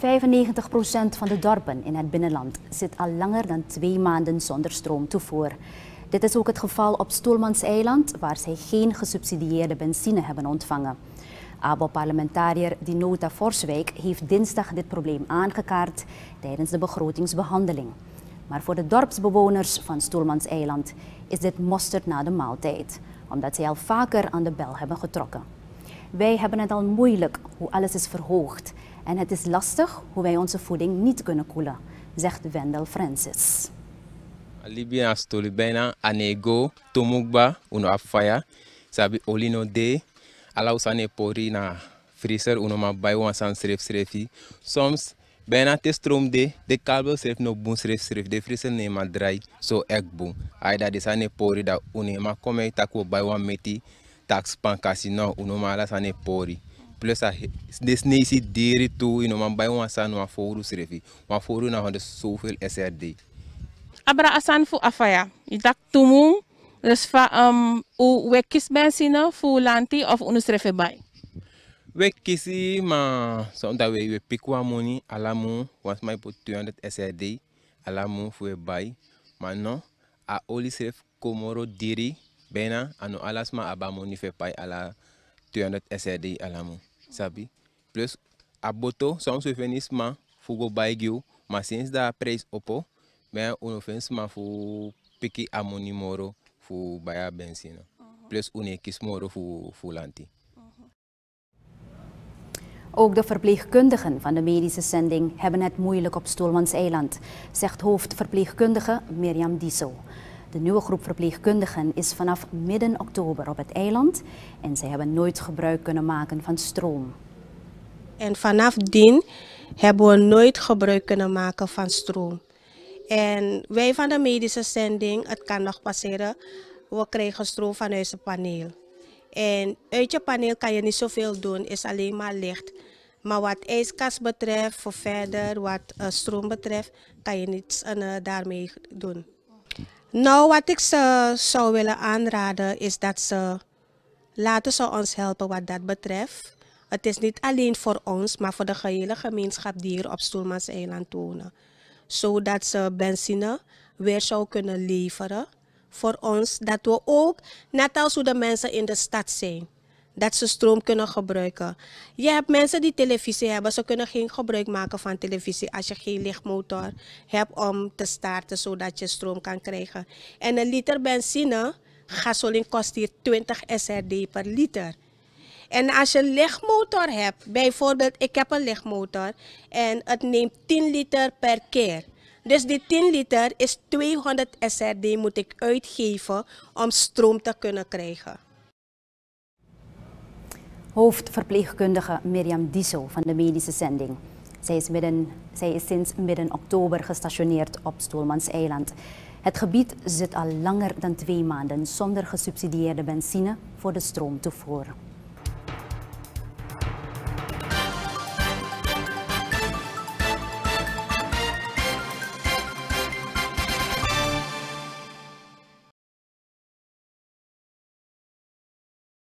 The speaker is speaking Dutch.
95% van de dorpen in het binnenland zit al langer dan twee maanden zonder stroomtoevoer. Dit is ook het geval op Eiland, waar zij geen gesubsidieerde benzine hebben ontvangen. ABO-parlementariër Dinota Forswijk heeft dinsdag dit probleem aangekaart tijdens de begrotingsbehandeling. Maar voor de dorpsbewoners van Eiland is dit mosterd na de maaltijd, omdat zij al vaker aan de bel hebben getrokken. Wij hebben het al moeilijk hoe alles is verhoogd en het is lastig hoe wij onze voeding niet kunnen koelen, zegt Wendel Francis. Libya stoli bena, anego, tomugba, uno afaya, sabi olino de, alausane pori na freezer uno ma bayo san sref srefi. Soms bena te stroom de, de kabel sref no bun sref sref, de freezer ne ma dry so ek bun. Aida de sane pori da une ma kome tako bayo meti, tax pan kasino uno ma ala sane pori plus a desnesi deri to you man bay wan san wan foru srefi wan foru na hande soveel SRD abra asan fu afaya idak tumu resfa um u wekis bensina fu lanti of unu srefe bay wekisi ma sonda we we pick one money alamu once my put 200 SRD alamu fu bay ma a oli sref komoro diri bena anu alasma abamoni fe pay ala 200 alamu, sabi? Plus, aboto, botou só um souvenirman, fugo baigio, mas sem dar preço opo, mas um ofensma fu pique amoni moro, fu baia benzina. Uh-huh. Plus, um kis moro fu, fu lanti. Uh-huh. Ook de verpleegkundigen van de medische zending hebben het moeilijk op Stoelmans Eiland, zegt hoofdverpleegkundige Mirjam Diesel. De nieuwe groep verpleegkundigen is vanaf midden oktober op het eiland en zij hebben nooit gebruik kunnen maken van stroom. En vanaf dien hebben we nooit gebruik kunnen maken van stroom. En wij van de medische zending, het kan nog passeren, we krijgen stroom vanuit het paneel. En uit je paneel kan je niet zoveel doen, is alleen maar licht. Maar wat ijskast betreft, voor verder, wat eh, stroom betreft, kan je niets eh, daarmee doen. Nou, wat ik ze zou willen aanraden is dat ze laten ze ons helpen wat dat betreft. Het is niet alleen voor ons, maar voor de gehele gemeenschap die hier op eiland wonen. Zodat ze benzine weer zou kunnen leveren voor ons. Dat we ook, net als hoe de mensen in de stad zijn, dat ze stroom kunnen gebruiken. Je hebt mensen die televisie hebben, ze kunnen geen gebruik maken van televisie als je geen lichtmotor hebt om te starten zodat je stroom kan krijgen. En een liter benzine, gasoline kost hier 20 SRD per liter. En als je een lichtmotor hebt, bijvoorbeeld ik heb een lichtmotor en het neemt 10 liter per keer. Dus die 10 liter is 200 SRD moet ik uitgeven om stroom te kunnen krijgen hoofdverpleegkundige Mirjam Diso van de medische zending. Zij is, midden, zij is sinds midden oktober gestationeerd op Stoelmans Eiland. Het gebied zit al langer dan twee maanden zonder gesubsidieerde benzine voor de stroomtoevoer.